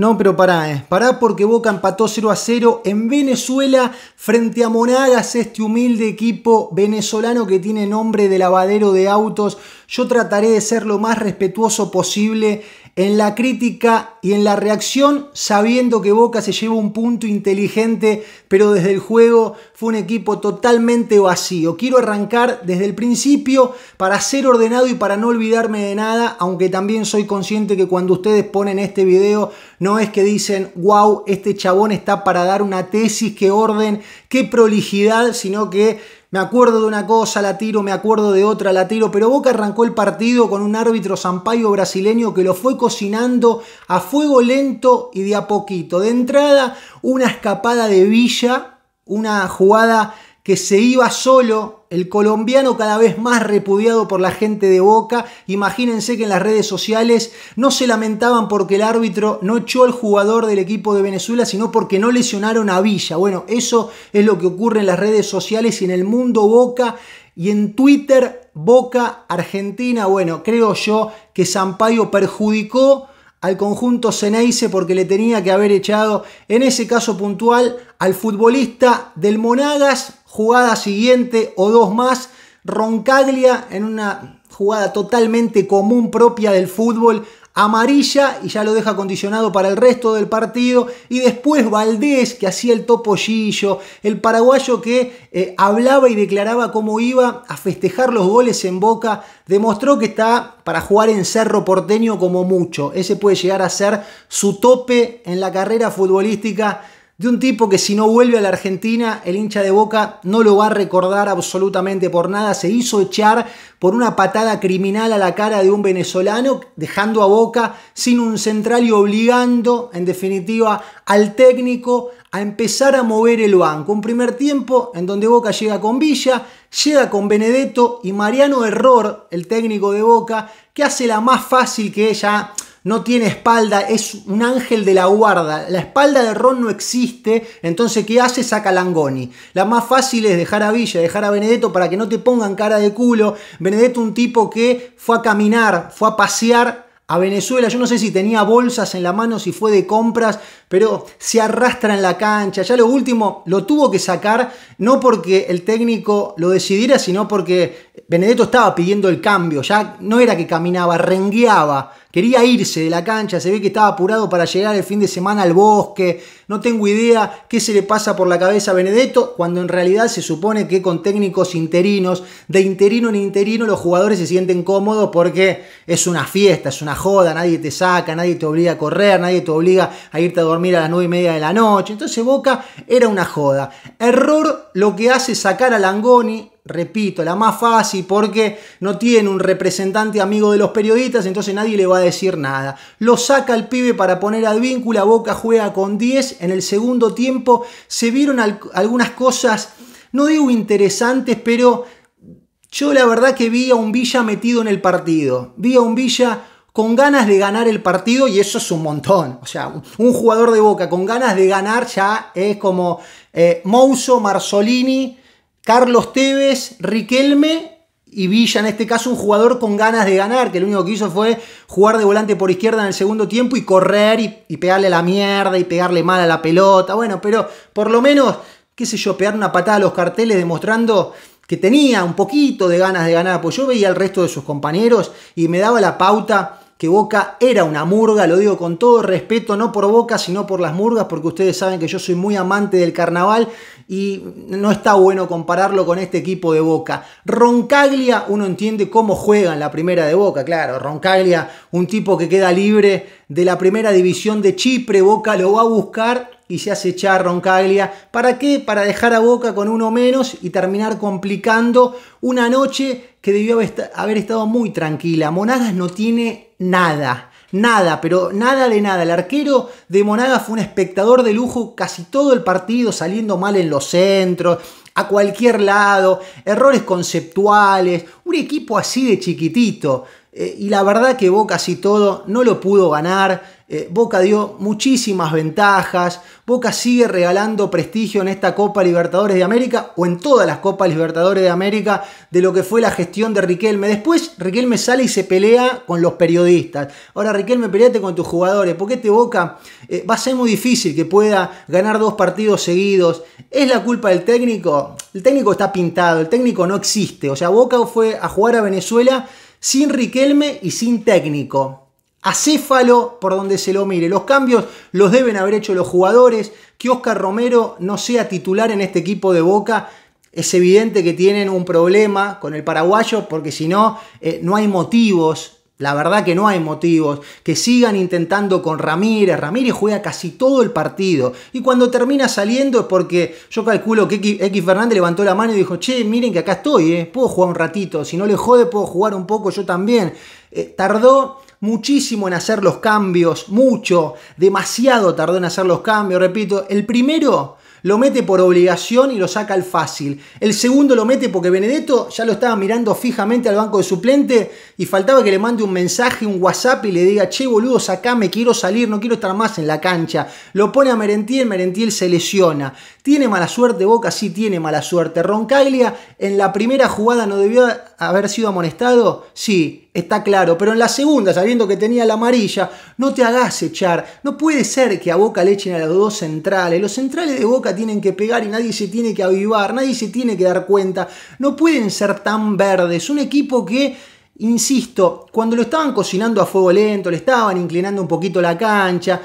No, pero pará, eh. pará porque Boca empató 0 a 0 en Venezuela frente a Monagas, este humilde equipo venezolano que tiene nombre de lavadero de autos yo trataré de ser lo más respetuoso posible en la crítica y en la reacción, sabiendo que Boca se lleva un punto inteligente, pero desde el juego fue un equipo totalmente vacío. Quiero arrancar desde el principio para ser ordenado y para no olvidarme de nada, aunque también soy consciente que cuando ustedes ponen este video no es que dicen, wow, este chabón está para dar una tesis, qué orden, qué prolijidad, sino que me acuerdo de una cosa, la tiro, me acuerdo de otra, la tiro, pero Boca arrancó el partido con un árbitro Sampaio brasileño que lo fue cocinando a fuego lento y de a poquito. De entrada, una escapada de Villa, una jugada que se iba solo el colombiano cada vez más repudiado por la gente de Boca. Imagínense que en las redes sociales no se lamentaban porque el árbitro no echó al jugador del equipo de Venezuela, sino porque no lesionaron a Villa. Bueno, eso es lo que ocurre en las redes sociales y en el mundo Boca y en Twitter Boca Argentina. Bueno, creo yo que Sampaio perjudicó al conjunto Ceneice porque le tenía que haber echado en ese caso puntual al futbolista del Monagas jugada siguiente o dos más, Roncaglia en una jugada totalmente común propia del fútbol, amarilla y ya lo deja acondicionado para el resto del partido. Y después Valdés, que hacía el topollillo, el paraguayo que eh, hablaba y declaraba cómo iba a festejar los goles en boca, demostró que está para jugar en Cerro Porteño como mucho. Ese puede llegar a ser su tope en la carrera futbolística de un tipo que si no vuelve a la Argentina, el hincha de Boca no lo va a recordar absolutamente por nada. Se hizo echar por una patada criminal a la cara de un venezolano, dejando a Boca sin un central y obligando, en definitiva, al técnico a empezar a mover el banco. Un primer tiempo en donde Boca llega con Villa, llega con Benedetto y Mariano Error, el técnico de Boca, que hace la más fácil que ella no tiene espalda, es un ángel de la guarda. La espalda de Ron no existe, entonces ¿qué hace? Saca a Langoni. La más fácil es dejar a Villa, dejar a Benedetto para que no te pongan cara de culo. Benedetto un tipo que fue a caminar, fue a pasear a Venezuela. Yo no sé si tenía bolsas en la mano, si fue de compras, pero se arrastra en la cancha. Ya lo último lo tuvo que sacar, no porque el técnico lo decidiera, sino porque Benedetto estaba pidiendo el cambio. Ya no era que caminaba, rengueaba, quería irse de la cancha. Se ve que estaba apurado para llegar el fin de semana al bosque. No tengo idea qué se le pasa por la cabeza a Benedetto, cuando en realidad se supone que con técnicos interinos, de interino en interino, los jugadores se sienten cómodos porque es una fiesta, es una joda, nadie te saca, nadie te obliga a correr, nadie te obliga a irte a dormir mira a las 9 y media de la noche. Entonces Boca era una joda. Error lo que hace sacar a Langoni, repito, la más fácil porque no tiene un representante amigo de los periodistas, entonces nadie le va a decir nada. Lo saca el pibe para poner al vínculo, Boca juega con 10, en el segundo tiempo se vieron algunas cosas, no digo interesantes, pero yo la verdad que vi a un Villa metido en el partido, vi a un Villa con ganas de ganar el partido y eso es un montón. O sea, un jugador de Boca con ganas de ganar ya es como eh, Mouso, Marzolini, Carlos Tevez, Riquelme y Villa, en este caso un jugador con ganas de ganar, que lo único que hizo fue jugar de volante por izquierda en el segundo tiempo y correr y, pegarle la mierda y pegarle mal a la pelota. Bueno, pero por lo menos, qué sé yo, pegar una patada a los carteles demostrando que tenía un poquito de ganas de ganar, pues yo veía al resto de sus compañeros y me daba la pauta que Boca era una murga, lo digo con todo respeto, no por Boca, sino por las murgas, porque ustedes saben que yo soy muy amante del carnaval y no está bueno compararlo con este equipo de Boca. Roncaglia, uno entiende cómo juega en la primera de Boca, claro, Roncaglia, un tipo que queda libre de la primera división de Chipre, Boca lo va a buscar y se hace echar Roncaglia. ¿Para qué? Para dejar a Boca con uno menos y terminar complicando una noche que debió haber estado muy tranquila. Monagas no tiene nada. Nada, pero nada de nada. El arquero de Monaga fue un espectador de lujo casi todo el partido, saliendo mal en los centros, a cualquier lado, errores conceptuales, un equipo así de chiquitito. Eh, y la verdad que Boca casi todo no lo pudo ganar. Eh, Boca dio muchísimas ventajas. Boca sigue regalando prestigio en esta Copa Libertadores de América o en todas las Copas Libertadores de América de lo que fue la gestión de Riquelme. Después Riquelme sale y se pelea con los periodistas. Ahora Riquelme, peleate con tus jugadores porque este Boca eh, va a ser muy difícil que pueda ganar dos partidos seguidos. ¿Es la culpa del técnico? El técnico está pintado, el técnico no existe. O sea, Boca fue a jugar a Venezuela sin Riquelme y sin técnico acéfalo por donde se lo mire. Los cambios los deben haber hecho los jugadores. Que Oscar Romero no sea titular en este equipo de Boca. Es evidente que tienen un problema con el paraguayo porque si no, eh, no hay motivos. La verdad que no hay motivos. Que sigan intentando con Ramírez. Ramírez juega casi todo el partido. Y cuando termina saliendo es porque yo calculo que X Fernández levantó la mano y dijo, che, miren que acá estoy, eh, puedo jugar un ratito. Si no le jode, puedo jugar un poco yo también. Eh, tardó muchísimo en hacer los cambios, mucho, demasiado tardó en hacer los cambios, repito, el primero lo mete por obligación y lo saca al fácil. El segundo lo mete porque Benedetto ya lo estaba mirando fijamente al banco de suplente y faltaba que le mande un mensaje, un WhatsApp y le diga, che boludo, sacame, quiero salir, no quiero estar más en la cancha. Lo pone a Merentiel, Merentiel se lesiona. Tiene mala suerte Boca, sí tiene mala suerte. Roncaglia en la primera jugada no debió haber sido amonestado, sí, está claro, pero en la segunda, sabiendo que tenía la amarilla, no te hagas echar. No puede ser que a Boca le echen a los dos centrales. Los centrales de Boca tienen que pegar y nadie se tiene que avivar, nadie se tiene que dar cuenta. No pueden ser tan verdes. Un equipo que insisto, cuando lo estaban cocinando a fuego lento, le estaban inclinando un poquito la cancha,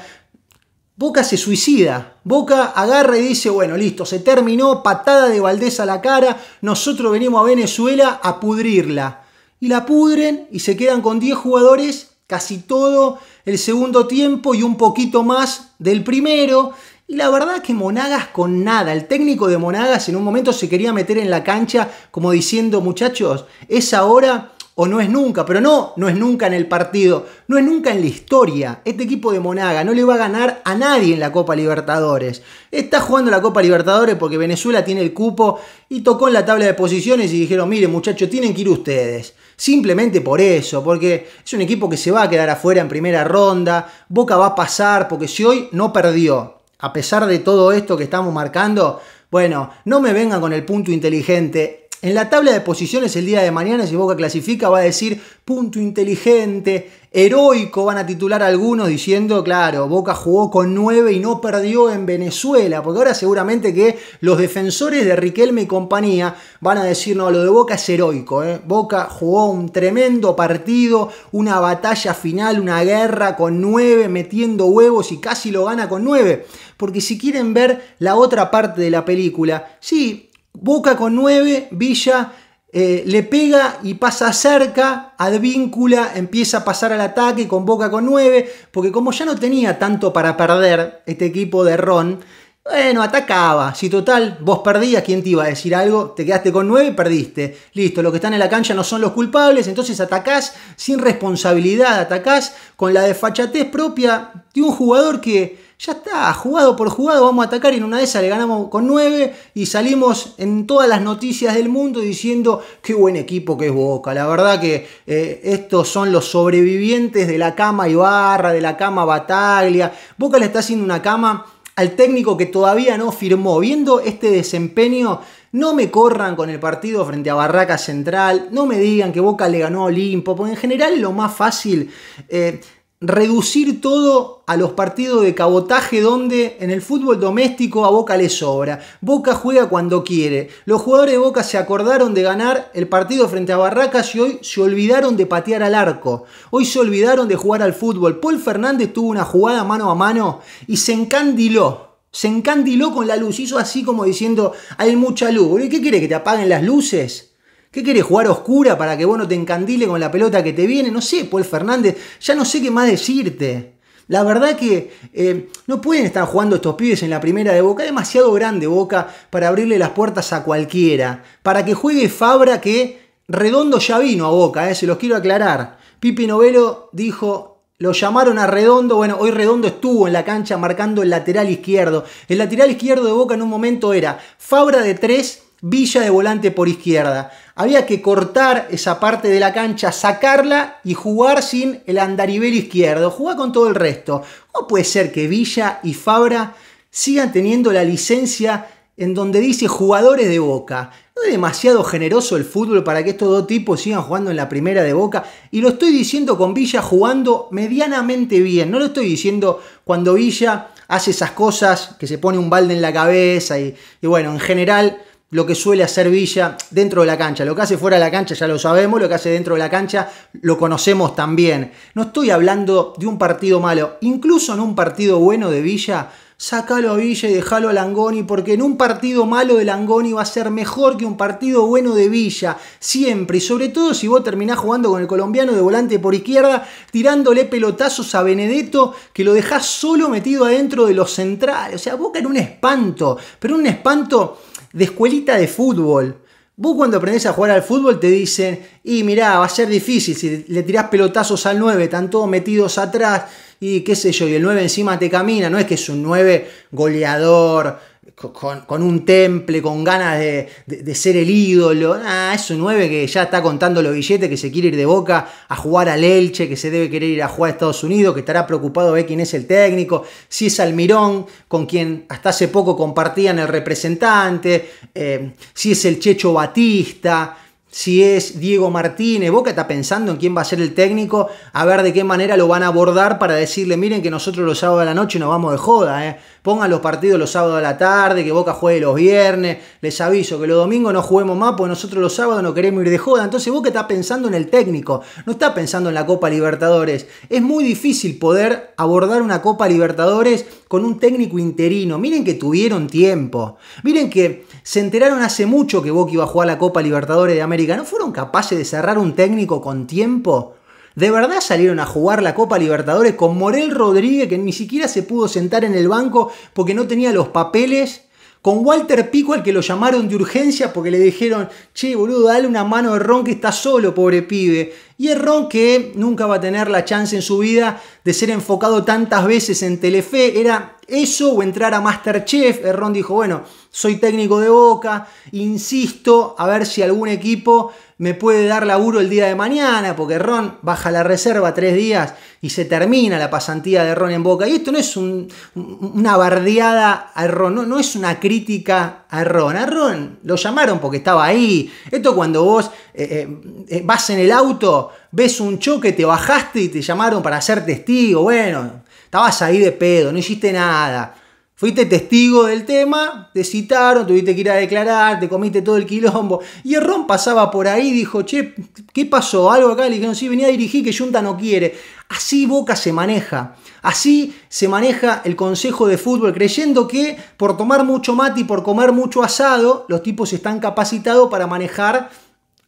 Boca se suicida. Boca agarra y dice, bueno, listo, se terminó, patada de Valdés a la cara, nosotros venimos a Venezuela a pudrirla. Y la pudren y se quedan con 10 jugadores casi todo el segundo tiempo y un poquito más del primero. Y la verdad que Monagas con nada, el técnico de Monagas en un momento se quería meter en la cancha como diciendo, muchachos, es ahora o no es nunca, pero no, no es nunca en el partido, no es nunca en la historia. Este equipo de Monaga no le va a ganar a nadie en la Copa Libertadores. Está jugando la Copa Libertadores porque Venezuela tiene el cupo y tocó en la tabla de posiciones y dijeron, mire muchachos, tienen que ir ustedes. Simplemente por eso, porque es un equipo que se va a quedar afuera en primera ronda, Boca va a pasar, porque si hoy no perdió, a pesar de todo esto que estamos marcando, bueno, no me vengan con el punto inteligente, en la tabla de posiciones el día de mañana, si Boca clasifica, va a decir punto inteligente, heroico, van a titular algunos diciendo, claro, Boca jugó con 9 y no perdió en Venezuela, porque ahora seguramente que los defensores de Riquelme y compañía van a decir, no, lo de Boca es heroico, ¿eh? Boca jugó un tremendo partido, una batalla final, una guerra con 9, metiendo huevos y casi lo gana con 9. Porque si quieren ver la otra parte de la película, sí, Boca con 9, Villa eh, le pega y pasa cerca, Advíncula empieza a pasar al ataque con Boca con 9, porque como ya no tenía tanto para perder este equipo de Ron, bueno, atacaba. Si total, vos perdías, ¿quién te iba a decir algo? Te quedaste con 9 y perdiste. Listo, los que están en la cancha no son los culpables, entonces atacás sin responsabilidad, atacás con la desfachatez propia de un jugador que ya está, jugado por jugado vamos a atacar y en una de esas le ganamos con 9 y salimos en todas las noticias del mundo diciendo qué buen equipo que es Boca. La verdad que eh, estos son los sobrevivientes de la cama Ibarra, de la cama Bataglia. Boca le está haciendo una cama al técnico que todavía no firmó. Viendo este desempeño, no me corran con el partido frente a Barraca Central, no me digan que Boca le ganó a Olimpo, porque en general lo más fácil... Eh, reducir todo a los partidos de cabotaje donde en el fútbol doméstico a Boca le sobra. Boca juega cuando quiere. Los jugadores de Boca se acordaron de ganar el partido frente a Barracas y hoy se olvidaron de patear al arco. Hoy se olvidaron de jugar al fútbol. Paul Fernández tuvo una jugada mano a mano y se encandiló. Se encandiló con la luz. Hizo así como diciendo, hay mucha luz. ¿Y ¿Qué quiere que te apaguen las luces? ¿Qué querés? ¿Jugar oscura para que vos no te encandile con la pelota que te viene? No sé, Paul Fernández, ya no sé qué más decirte. La verdad que eh, no pueden estar jugando estos pibes en la primera de Boca. Es demasiado grande Boca para abrirle las puertas a cualquiera. Para que juegue Fabra que Redondo ya vino a Boca, eh, se los quiero aclarar. Pipi Novelo dijo lo llamaron a Redondo, bueno, hoy Redondo estuvo en la cancha marcando el lateral izquierdo. El lateral izquierdo de Boca en un momento era Fabra de 3, Villa de volante por izquierda. Había que cortar esa parte de la cancha, sacarla y jugar sin el andarivel izquierdo, jugar con todo el resto. ¿Cómo puede ser que Villa y Fabra sigan teniendo la licencia en donde dice jugadores de Boca? ¿No es demasiado generoso el fútbol para que estos dos tipos sigan jugando en la primera de Boca? Y lo estoy diciendo con Villa jugando medianamente bien. No lo estoy diciendo cuando Villa hace esas cosas que se pone un balde en la cabeza y, y bueno, en general lo que suele hacer Villa dentro de la cancha. Lo que hace fuera de la cancha ya lo sabemos, lo que hace dentro de la cancha lo conocemos también. No estoy hablando de un partido malo, incluso en un partido bueno de Villa, sacalo a Villa y dejalo a Langoni, porque en un partido malo de Langoni va a ser mejor que un partido bueno de Villa, siempre, y sobre todo si vos terminás jugando con el colombiano de volante por izquierda, tirándole pelotazos a Benedetto, que lo dejás solo metido adentro de los centrales, o sea, Boca en un espanto, pero un espanto de escuelita de fútbol. Vos cuando aprendés a jugar al fútbol te dicen, y mirá, va a ser difícil si le tirás pelotazos al 9, están todos metidos atrás, y qué sé yo, y el 9 encima te camina, no es que es un 9 goleador, con, un temple, con ganas de, ser el ídolo. Ah, es un 9 que ya está contando los billetes, que se quiere ir de boca a jugar al Elche, que se debe querer ir a jugar a Estados Unidos, que estará preocupado de quién es el técnico, si es Almirón, con quien hasta hace poco compartían el representante, eh, si es el Checho Batista si es Diego Martínez, Boca está pensando en quién va a ser el técnico, a ver de qué manera lo van a abordar para decirle, miren que nosotros los sábados de la noche no vamos de joda, eh. pongan los partidos los sábados de la tarde, que Boca juegue los viernes, les aviso que los domingos no juguemos más, porque nosotros los sábados no queremos ir de joda, entonces Boca está pensando en el técnico, no está pensando en la Copa Libertadores, es muy difícil poder abordar una Copa Libertadores con un técnico interino, miren que tuvieron tiempo, miren que se enteraron hace mucho que Boca iba a jugar la Copa Libertadores de América. ¿No fueron capaces de cerrar un técnico con tiempo? ¿De verdad salieron a jugar la Copa Libertadores con Morel Rodríguez que ni siquiera se pudo sentar en el banco porque no tenía los papeles? Con Walter Pico, al que lo llamaron de urgencia porque le dijeron, che, boludo, dale una mano a Ron que está solo, pobre pibe. Y es que nunca va a tener la chance en su vida de ser enfocado tantas veces en Telefe. Era eso o entrar a Masterchef. Ron dijo, bueno, soy técnico de boca, insisto, a ver si algún equipo me puede dar laburo el día de mañana, porque Ron baja la reserva tres días y se termina la pasantía de Ron en Boca. Y esto no es una bardeada a Ron, no, es una crítica a Ron. A Ron lo llamaron porque estaba ahí. Esto cuando vos eh, eh, eh, vas en el auto, ves un choque, te bajaste y te llamaron para ser testigo. Bueno, estabas ahí de pedo, no hiciste nada. Fuiste testigo del tema, te citaron, tuviste que ir a declarar, te comiste todo el quilombo. Y el Ron pasaba por ahí dijo, che, ¿qué pasó? Algo acá. Le dijeron, sí, venía a dirigir que Junta no quiere. Así Boca se maneja. Así se maneja el Consejo de Fútbol, creyendo que por tomar mucho mate y por comer mucho asado, los tipos están capacitados para manejar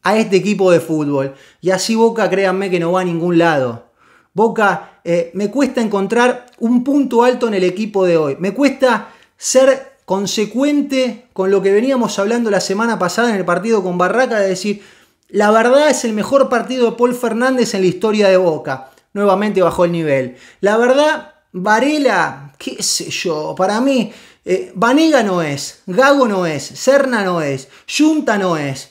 a este equipo de fútbol. Y así Boca, créanme que no va a ningún lado. Boca eh, me cuesta encontrar un punto alto en el equipo de hoy. Me cuesta ser consecuente con lo que veníamos hablando la semana pasada en el partido con Barraca, de decir, la verdad es el mejor partido de Paul Fernández en la historia de Boca. Nuevamente bajó el nivel. La verdad, Varela, qué sé yo, para mí, eh, Vanega no es, Gago no es, Serna no es, Junta no es.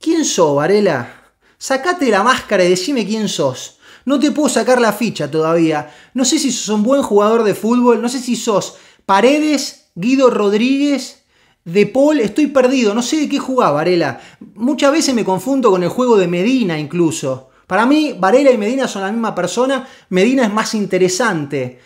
¿Quién sos, Varela? Sacate la máscara y decime quién sos. No te puedo sacar la ficha todavía. No sé si sos un buen jugador de fútbol, no sé si sos Paredes, Guido Rodríguez, de Paul, estoy perdido, no sé de qué jugaba Varela. Muchas veces me confundo con el juego de Medina incluso. Para mí, Varela y Medina son la misma persona, Medina es más interesante.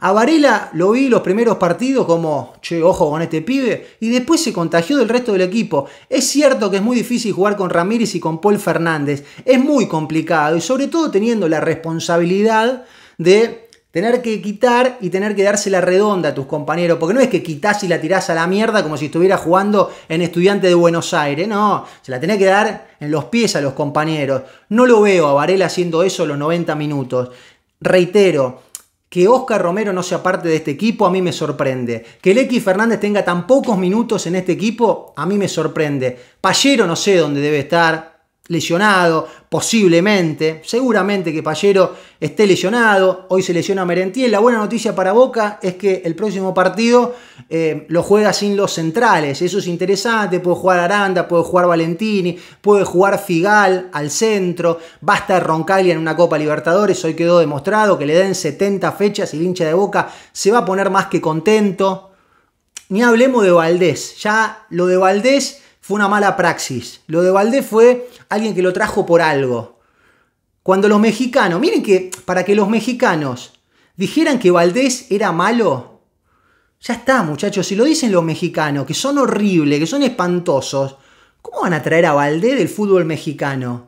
A Varela lo vi los primeros partidos como, che, ojo con este pibe, y después se contagió del resto del equipo. Es cierto que es muy difícil jugar con Ramírez y con Paul Fernández, es muy complicado, y sobre todo teniendo la responsabilidad de tener que quitar y tener que darse la redonda a tus compañeros, porque no es que quitas y la tirás a la mierda como si estuviera jugando en estudiante de Buenos Aires, no, se la tenés que dar en los pies a los compañeros. No lo veo a Varela haciendo eso los 90 minutos. Reitero, que Oscar Romero no sea parte de este equipo a mí me sorprende. Que X Fernández tenga tan pocos minutos en este equipo a mí me sorprende. Pallero no sé dónde debe estar lesionado, posiblemente, seguramente que Pallero esté lesionado, hoy se lesiona Merentiel. La buena noticia para Boca es que el próximo partido eh, lo juega sin los centrales, eso es interesante, puede jugar Aranda, puede jugar Valentini, puede jugar Figal al centro, basta Roncalli en una Copa Libertadores, hoy quedó demostrado que le den 70 fechas y el hincha de Boca se va a poner más que contento. Ni hablemos de Valdés, ya lo de Valdés fue una mala praxis. Lo de Valdés fue alguien que lo trajo por algo. Cuando los mexicanos, miren que para que los mexicanos dijeran que Valdés era malo, ya está, muchachos, si lo dicen los mexicanos, que son horribles, que son espantosos, ¿cómo van a traer a Valdés del fútbol mexicano?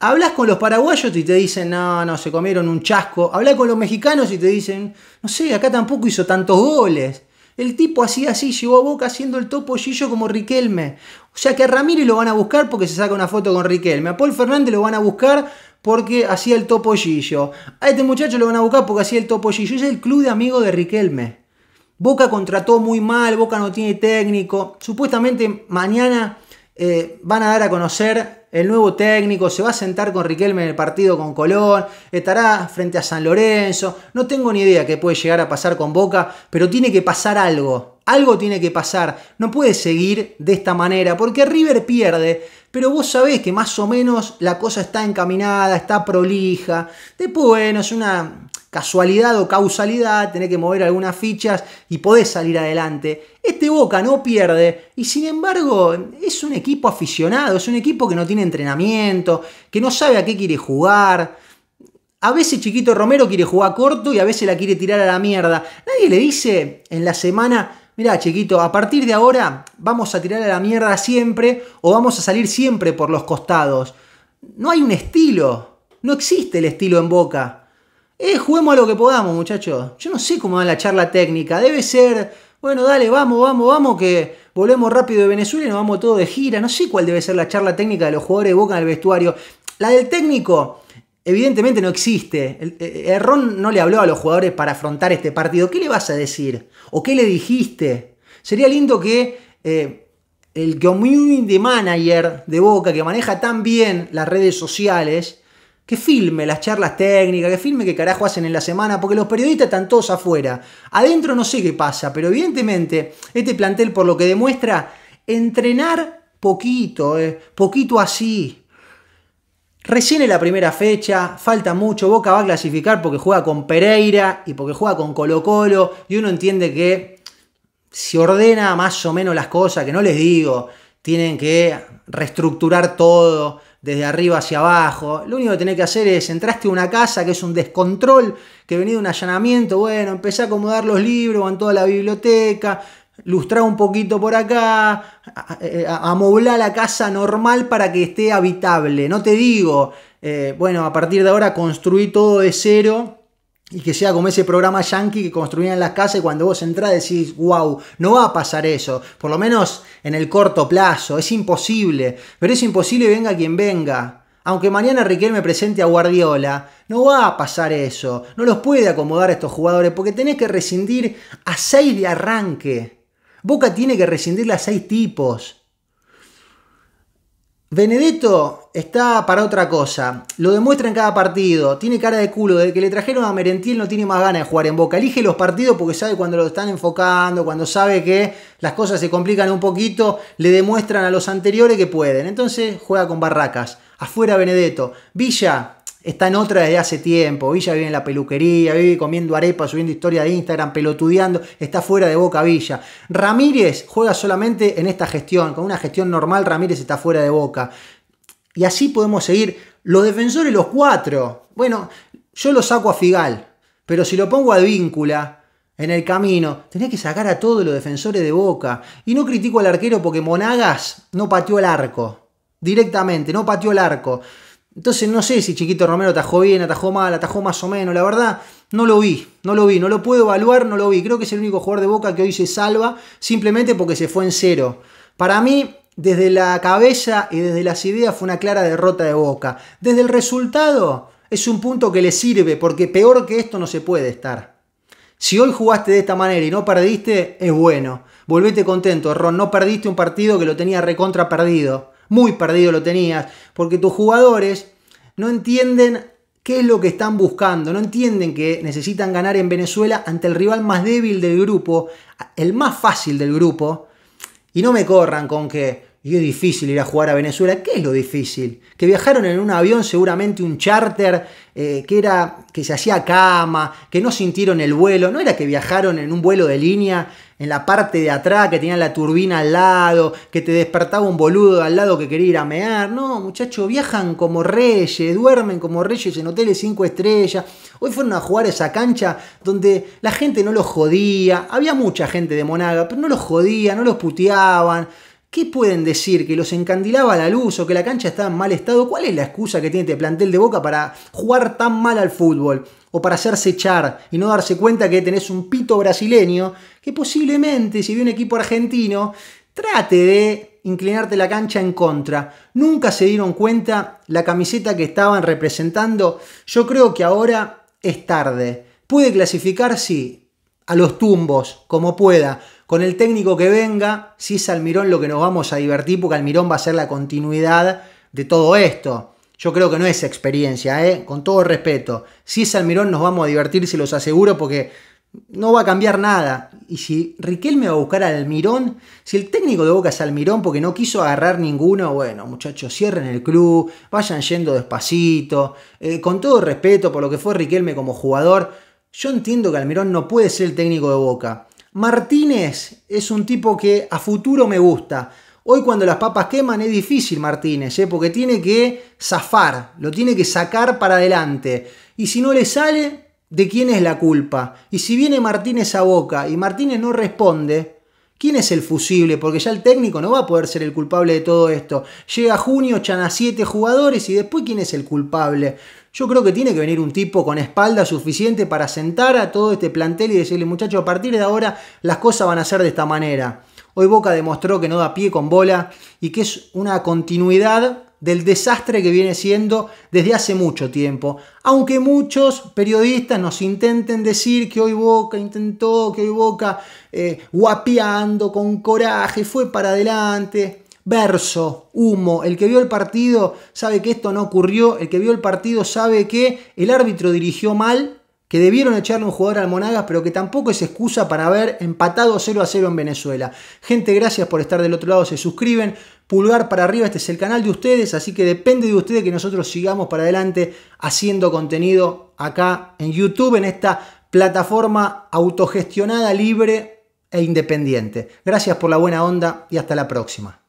Hablas con los paraguayos y te dicen, no, no, se comieron un chasco. Hablas con los mexicanos y te dicen, no sé, acá tampoco hizo tantos goles. El tipo así así llegó a Boca haciendo el topo como Riquelme. O sea que a Ramírez lo van a buscar porque se saca una foto con Riquelme. A Paul Fernández lo van a buscar porque hacía el topo A este muchacho lo van a buscar porque hacía el topo Es el club de amigo de Riquelme. Boca contrató muy mal, Boca no tiene técnico. Supuestamente mañana eh, van a dar a conocer el nuevo técnico, se va a sentar con Riquelme en el partido con Colón, estará frente a San Lorenzo, no tengo ni idea qué puede llegar a pasar con Boca, pero tiene que pasar algo, algo tiene que pasar, no puede seguir de esta manera, porque River pierde, pero vos sabés que más o menos la cosa está encaminada, está prolija, después, bueno, es una casualidad o causalidad, tenés que mover algunas fichas y podés salir adelante. Este Boca no pierde y sin embargo es un equipo aficionado, es un equipo que no tiene entrenamiento, que no sabe a qué quiere jugar. A veces Chiquito Romero quiere jugar corto y a veces la quiere tirar a la mierda. Nadie le dice en la semana, mirá Chiquito, a partir de ahora vamos a tirar a la mierda siempre o vamos a salir siempre por los costados. No hay un estilo, no existe el estilo en Boca. Eh, juguemos a lo que podamos, muchachos. Yo no sé cómo va la charla técnica. Debe ser, bueno, dale, vamos, vamos, vamos, que volvemos rápido de Venezuela y nos vamos todos de gira. No sé cuál debe ser la charla técnica de los jugadores de Boca en el vestuario. La del técnico, evidentemente no existe. Errón eh, eh, no le habló a los jugadores para afrontar este partido. ¿Qué le vas a decir? ¿O qué le dijiste? Sería lindo que eh, el community manager de Boca, que maneja tan bien las redes sociales, que filme las charlas técnicas, que filme qué carajo hacen en la semana, porque los periodistas están todos afuera. Adentro no sé qué pasa, pero evidentemente este plantel, por lo que demuestra, entrenar poquito, eh, poquito así. Recién en la primera fecha, falta mucho, Boca va a clasificar porque juega con Pereira y porque juega con Colo Colo, y uno entiende que se ordena más o menos las cosas, que no les digo, tienen que reestructurar todo desde arriba hacia abajo. Lo único que tenés que hacer es, entraste a una casa que es un descontrol, que venía de un allanamiento, bueno, empecé a acomodar los libros, en toda la biblioteca, lustrar un poquito por acá, eh, amoblar la casa normal para que esté habitable. No te digo, eh, bueno, a partir de ahora construí todo de cero y que sea como ese programa yankee que construían las casas y cuando vos entrás decís, wow, no va a pasar eso, por lo menos en el corto plazo, es imposible, pero es imposible venga quien venga. Aunque mañana Riquelme presente a Guardiola, no va a pasar eso, no los puede acomodar estos jugadores porque tenés que rescindir a seis de arranque. Boca tiene que rescindirle a seis tipos. Benedetto está para otra cosa. Lo demuestra en cada partido. Tiene cara de culo. Desde que le trajeron a Merentiel no tiene más ganas de jugar en Boca. Elige los partidos porque sabe cuando lo están enfocando, cuando sabe que las cosas se complican un poquito, le demuestran a los anteriores que pueden. Entonces juega con Barracas. Afuera Benedetto. Villa está en otra desde hace tiempo. Villa vive en la peluquería, vive comiendo arepas, subiendo historia de Instagram, pelotudeando, está fuera de Boca Villa. Ramírez juega solamente en esta gestión, con una gestión normal Ramírez está fuera de Boca. Y así podemos seguir. Los defensores, los cuatro. Bueno, yo lo saco a Figal, pero si lo pongo a Víncula en el camino, tenía que sacar a todos los defensores de Boca. Y no critico al arquero porque Monagas no pateó el arco. Directamente, no pateó el arco. Entonces no sé si Chiquito Romero atajó bien, atajó mal, atajó más o menos. La verdad, no lo vi, no lo vi, no lo puedo evaluar, no lo vi. Creo que es el único jugador de Boca que hoy se salva simplemente porque se fue en cero. Para mí, desde la cabeza y desde las ideas fue una clara derrota de Boca. Desde el resultado es un punto que le sirve porque peor que esto no se puede estar. Si hoy jugaste de esta manera y no perdiste, es bueno. Volvete contento, Ron. No perdiste un partido que lo tenía recontra perdido. Muy perdido lo tenías. Porque tus jugadores no entienden qué es lo que están buscando. No entienden que necesitan ganar en Venezuela ante el rival más débil del grupo, el más fácil del grupo y no me corran con que y es difícil ir a jugar a Venezuela. ¿Qué es lo difícil? Que viajaron en un avión, seguramente un charter, eh, que era que se hacía cama, que no sintieron el vuelo. No era que viajaron en un vuelo de línea, en la parte de atrás, que tenían la turbina al lado, que te despertaba un boludo al lado que quería ir a mear. No, muchachos, viajan como reyes, duermen como reyes en hoteles 5 estrellas. Hoy fueron a jugar a esa cancha donde la gente no los jodía. Había mucha gente de Monaga, pero no los jodía, no los puteaban ¿Qué pueden decir? ¿Que los encandilaba la luz o que la cancha estaba en mal estado? ¿Cuál es la excusa que tiene este plantel de boca para jugar tan mal al fútbol? O para hacerse echar y no darse cuenta que tenés un pito brasileño que posiblemente, si vio un equipo argentino, trate de inclinarte la cancha en contra. Nunca se dieron cuenta la camiseta que estaban representando. Yo creo que ahora es tarde. Puede clasificar, sí, a los tumbos, como pueda. Con el técnico que venga, si es Almirón lo que nos vamos a divertir, porque Almirón va a ser la continuidad de todo esto. Yo creo que no es experiencia, ¿eh? con todo respeto. Si es Almirón nos vamos a divertir, se los aseguro, porque no va a cambiar nada. Y si Riquelme va a buscar a Almirón, si el técnico de Boca es Almirón porque no quiso agarrar ninguno, bueno, muchachos, cierren el club, vayan yendo despacito. Eh, con todo respeto por lo que fue Riquelme como jugador, yo entiendo que Almirón no puede ser el técnico de Boca. Martínez es un tipo que a futuro me gusta. Hoy cuando las papas queman es difícil Martínez, ¿eh? porque tiene que zafar, lo tiene que sacar para adelante. Y si no le sale, ¿de quién es la culpa? Y si viene Martínez a boca y Martínez no responde, ¿Quién es el fusible? Porque ya el técnico no va a poder ser el culpable de todo esto. Llega junio, echan a siete jugadores y después ¿quién es el culpable? Yo creo que tiene que venir un tipo con espalda suficiente para sentar a todo este plantel y decirle, muchachos, a partir de ahora las cosas van a ser de esta manera. Hoy Boca demostró que no da pie con bola y que es una continuidad del desastre que viene siendo desde hace mucho tiempo. Aunque muchos periodistas nos intenten decir que hoy Boca intentó, que hoy Boca eh, guapeando con coraje, fue para adelante, verso, humo. El que vio el partido sabe que esto no ocurrió. El que vio el partido sabe que el árbitro dirigió mal, que debieron echarle un jugador al Monagas, pero que tampoco es excusa para haber empatado 0 a 0 en Venezuela. Gente, gracias por estar del otro lado. Se suscriben, pulgar para arriba, este es el canal de ustedes, así que depende de ustedes que nosotros sigamos para adelante haciendo contenido acá en YouTube, en esta plataforma autogestionada, libre e independiente. Gracias por la buena onda y hasta la próxima.